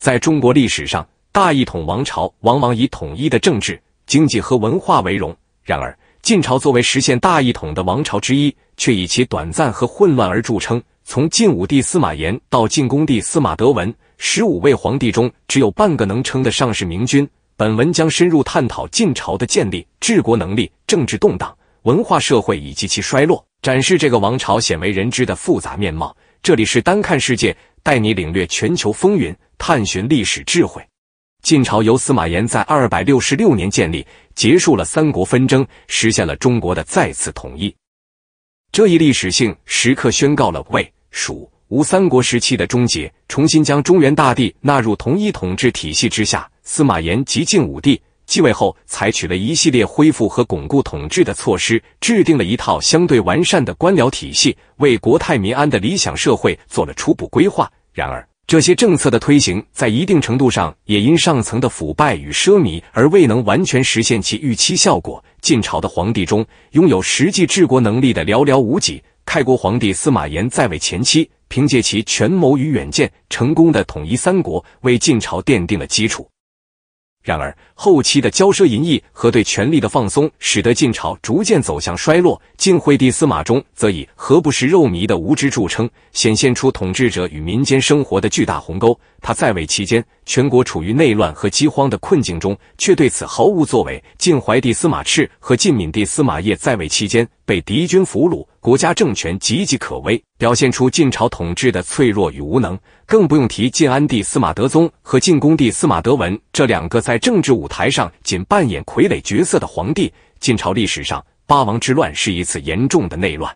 在中国历史上，大一统王朝往往以统一的政治、经济和文化为荣。然而，晋朝作为实现大一统的王朝之一，却以其短暂和混乱而著称。从晋武帝司马炎到晋恭帝司马德文，十五位皇帝中只有半个能称得上是明君。本文将深入探讨晋朝的建立、治国能力、政治动荡、文化社会以及其衰落，展示这个王朝鲜为人知的复杂面貌。这里是单看世界。带你领略全球风云，探寻历史智慧。晋朝由司马炎在二百六十六年建立，结束了三国纷争，实现了中国的再次统一。这一历史性时刻宣告了魏、蜀、吴三国时期的终结，重新将中原大地纳入同一统治体系之下。司马炎即晋武帝。继位后，采取了一系列恢复和巩固统治的措施，制定了一套相对完善的官僚体系，为国泰民安的理想社会做了初步规划。然而，这些政策的推行在一定程度上也因上层的腐败与奢靡而未能完全实现其预期效果。晋朝的皇帝中，拥有实际治国能力的寥寥无几。开国皇帝司马炎在位前期，凭借其权谋与远见，成功的统一三国，为晋朝奠定了基础。然而，后期的骄奢淫逸和对权力的放松，使得晋朝逐渐走向衰落。晋惠帝司马衷则以“何不食肉糜”的无知著称，显现出统治者与民间生活的巨大鸿沟。他在位期间。全国处于内乱和饥荒的困境中，却对此毫无作为。晋怀帝司马炽和晋敏帝司马邺在位期间被敌军俘虏，国家政权岌岌可危，表现出晋朝统治的脆弱与无能。更不用提晋安帝司马德宗和晋恭帝司马德文这两个在政治舞台上仅扮演傀儡角色的皇帝。晋朝历史上八王之乱是一次严重的内乱，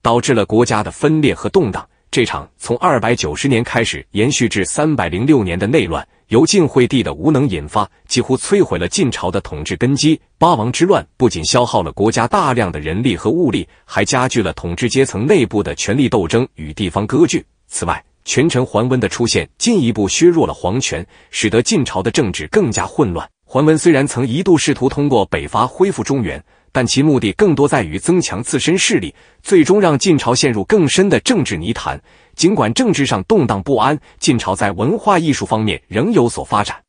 导致了国家的分裂和动荡。这场从二百九十年开始延续至三百零六年的内乱，由晋惠帝的无能引发，几乎摧毁了晋朝的统治根基。八王之乱不仅消耗了国家大量的人力和物力，还加剧了统治阶层内部的权力斗争与地方割据。此外，权臣桓温的出现进一步削弱了皇权，使得晋朝的政治更加混乱。桓温虽然曾一度试图通过北伐恢复中原。但其目的更多在于增强自身势力，最终让晋朝陷入更深的政治泥潭。尽管政治上动荡不安，晋朝在文化艺术方面仍有所发展，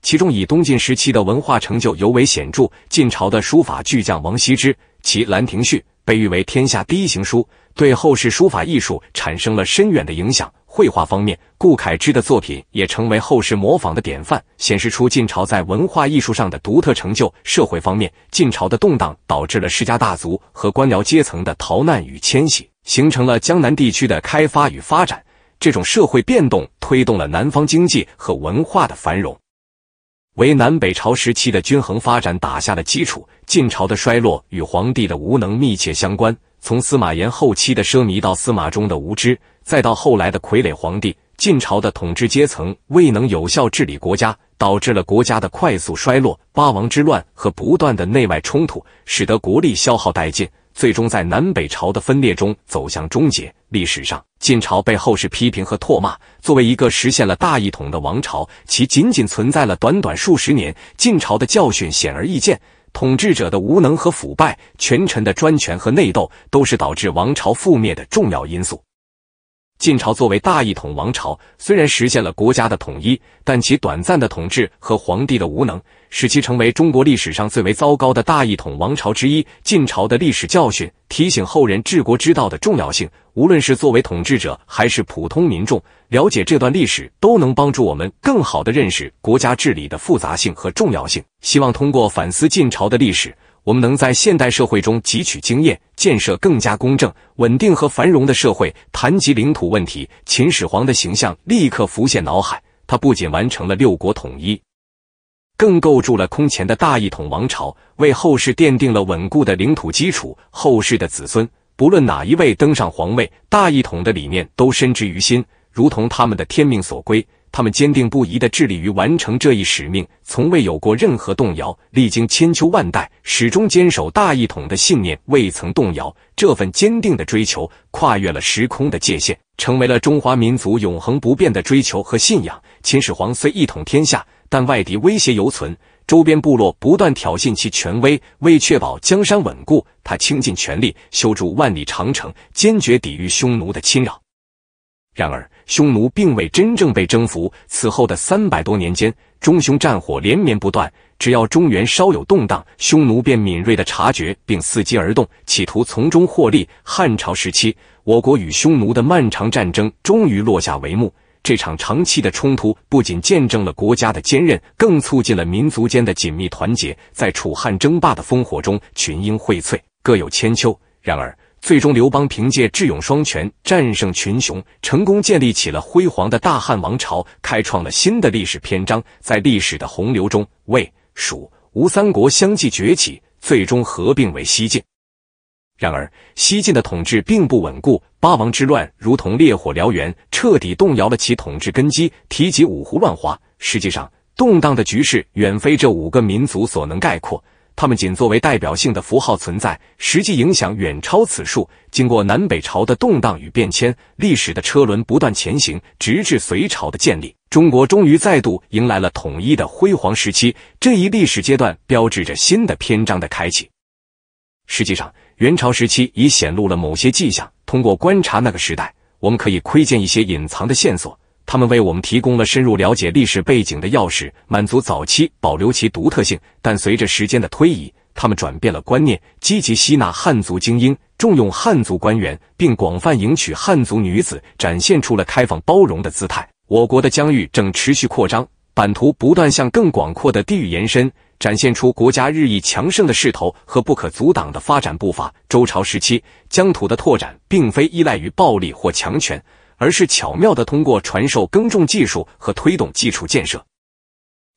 其中以东晋时期的文化成就尤为显著。晋朝的书法巨匠王羲之，其《兰亭序》被誉为天下第一行书。对后世书法艺术产生了深远的影响。绘画方面，顾恺之的作品也成为后世模仿的典范，显示出晋朝在文化艺术上的独特成就。社会方面，晋朝的动荡导致了世家大族和官僚阶层的逃难与迁徙，形成了江南地区的开发与发展。这种社会变动推动了南方经济和文化的繁荣，为南北朝时期的均衡发展打下了基础。晋朝的衰落与皇帝的无能密切相关。从司马炎后期的奢靡到司马衷的无知，再到后来的傀儡皇帝，晋朝的统治阶层未能有效治理国家，导致了国家的快速衰落。八王之乱和不断的内外冲突，使得国力消耗殆尽，最终在南北朝的分裂中走向终结。历史上，晋朝被后世批评和唾骂。作为一个实现了大一统的王朝，其仅仅存在了短短数十年。晋朝的教训显而易见。统治者的无能和腐败，权臣的专权和内斗，都是导致王朝覆灭的重要因素。晋朝作为大一统王朝，虽然实现了国家的统一，但其短暂的统治和皇帝的无能，使其成为中国历史上最为糟糕的大一统王朝之一。晋朝的历史教训提醒后人治国之道的重要性。无论是作为统治者还是普通民众，了解这段历史都能帮助我们更好地认识国家治理的复杂性和重要性。希望通过反思晋朝的历史。我们能在现代社会中汲取经验，建设更加公正、稳定和繁荣的社会。谈及领土问题，秦始皇的形象立刻浮现脑海。他不仅完成了六国统一，更构筑了空前的大一统王朝，为后世奠定了稳固的领土基础。后世的子孙，不论哪一位登上皇位，大一统的理念都深植于心，如同他们的天命所归。他们坚定不移的致力于完成这一使命，从未有过任何动摇。历经千秋万代，始终坚守大一统的信念，未曾动摇。这份坚定的追求跨越了时空的界限，成为了中华民族永恒不变的追求和信仰。秦始皇虽一统天下，但外敌威胁犹存，周边部落不断挑衅其权威。为确保江山稳固，他倾尽全力修筑万里长城，坚决抵御匈奴的侵扰。然而，匈奴并未真正被征服。此后的三百多年间，中匈战火连绵不断。只要中原稍有动荡，匈奴便敏锐的察觉并伺机而动，企图从中获利。汉朝时期，我国与匈奴的漫长战争终于落下帷幕。这场长期的冲突不仅见证了国家的坚韧，更促进了民族间的紧密团结。在楚汉争霸的烽火中，群英荟萃，各有千秋。然而，最终，刘邦凭借智勇双全战胜群雄，成功建立起了辉煌的大汉王朝，开创了新的历史篇章。在历史的洪流中，魏、蜀、吴三国相继崛起，最终合并为西晋。然而，西晋的统治并不稳固，八王之乱如同烈火燎原，彻底动摇了其统治根基。提及五胡乱华，实际上动荡的局势远非这五个民族所能概括。他们仅作为代表性的符号存在，实际影响远超此数。经过南北朝的动荡与变迁，历史的车轮不断前行，直至隋朝的建立，中国终于再度迎来了统一的辉煌时期。这一历史阶段标志着新的篇章的开启。实际上，元朝时期已显露了某些迹象。通过观察那个时代，我们可以窥见一些隐藏的线索。他们为我们提供了深入了解历史背景的钥匙，满足早期保留其独特性。但随着时间的推移，他们转变了观念，积极吸纳汉族精英，重用汉族官员，并广泛迎娶汉族女子，展现出了开放包容的姿态。我国的疆域正持续扩张，版图不断向更广阔的地域延伸，展现出国家日益强盛的势头和不可阻挡的发展步伐。周朝时期，疆土的拓展并非依赖于暴力或强权。而是巧妙的通过传授耕种技术和推动基础建设，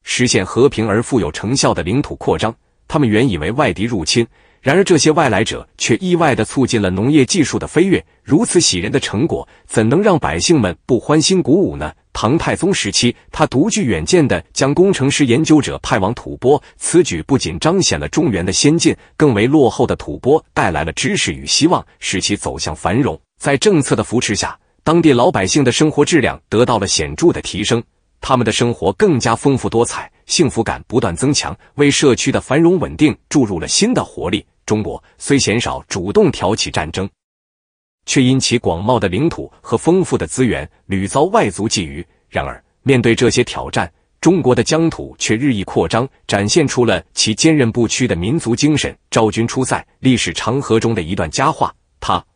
实现和平而富有成效的领土扩张。他们原以为外敌入侵，然而这些外来者却意外的促进了农业技术的飞跃。如此喜人的成果，怎能让百姓们不欢欣鼓舞呢？唐太宗时期，他独具远见的将工程师、研究者派往吐蕃，此举不仅彰显了中原的先进，更为落后的吐蕃带来了知识与希望，使其走向繁荣。在政策的扶持下。当地老百姓的生活质量得到了显著的提升，他们的生活更加丰富多彩，幸福感不断增强，为社区的繁荣稳定注入了新的活力。中国虽鲜少主动挑起战争，却因其广袤的领土和丰富的资源屡遭外族觊觎。然而，面对这些挑战，中国的疆土却日益扩张，展现出了其坚韧不屈的民族精神。昭君出塞，历史长河中的一段佳话。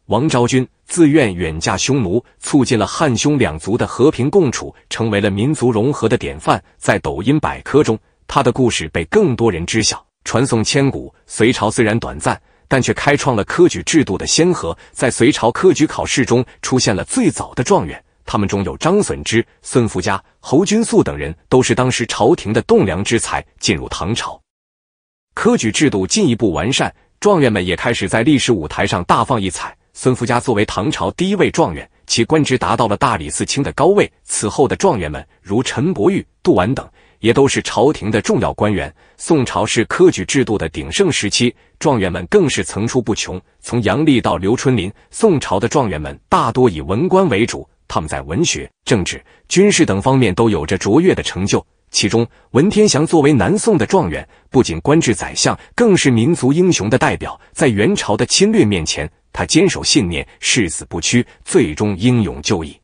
王昭君自愿远嫁匈奴，促进了汉匈两族的和平共处，成为了民族融合的典范。在抖音百科中，他的故事被更多人知晓，传颂千古。隋朝虽然短暂，但却开创了科举制度的先河。在隋朝科举考试中，出现了最早的状元，他们中有张损之、孙福家、侯君素等人，都是当时朝廷的栋梁之才。进入唐朝，科举制度进一步完善，状元们也开始在历史舞台上大放异彩。孙福家作为唐朝第一位状元，其官职达到了大理寺卿的高位。此后的状元们，如陈伯玉、杜婉等，也都是朝廷的重要官员。宋朝是科举制度的鼎盛时期，状元们更是层出不穷。从杨丽到刘春林，宋朝的状元们大多以文官为主，他们在文学、政治、军事等方面都有着卓越的成就。其中，文天祥作为南宋的状元，不仅官至宰相，更是民族英雄的代表。在元朝的侵略面前，他坚守信念，誓死不屈，最终英勇就义。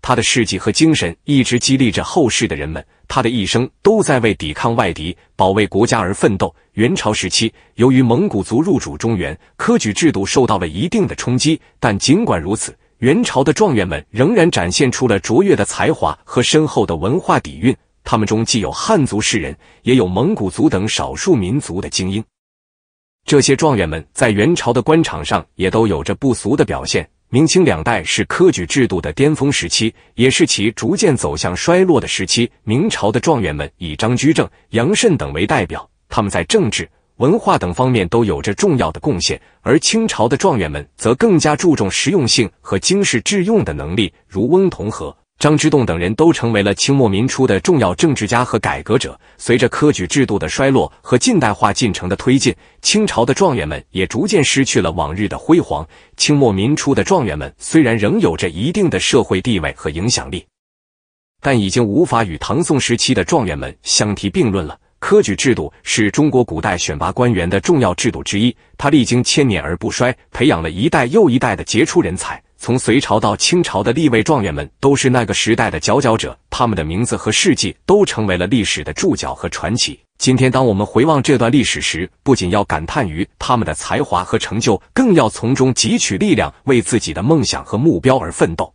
他的事迹和精神一直激励着后世的人们。他的一生都在为抵抗外敌、保卫国家而奋斗。元朝时期，由于蒙古族入主中原，科举制度受到了一定的冲击。但尽管如此，元朝的状元们仍然展现出了卓越的才华和深厚的文化底蕴。他们中既有汉族士人，也有蒙古族等少数民族的精英。这些状元们在元朝的官场上也都有着不俗的表现。明清两代是科举制度的巅峰时期，也是其逐渐走向衰落的时期。明朝的状元们以张居正、杨慎等为代表，他们在政治、文化等方面都有着重要的贡献；而清朝的状元们则更加注重实用性和经世致用的能力，如翁同和。张之洞等人都成为了清末民初的重要政治家和改革者。随着科举制度的衰落和近代化进程的推进，清朝的状元们也逐渐失去了往日的辉煌。清末民初的状元们虽然仍有着一定的社会地位和影响力，但已经无法与唐宋时期的状元们相提并论了。科举制度是中国古代选拔官员的重要制度之一，它历经千年而不衰，培养了一代又一代的杰出人才。从隋朝到清朝的立位状元们都是那个时代的佼佼者，他们的名字和事迹都成为了历史的注脚和传奇。今天，当我们回望这段历史时，不仅要感叹于他们的才华和成就，更要从中汲取力量，为自己的梦想和目标而奋斗。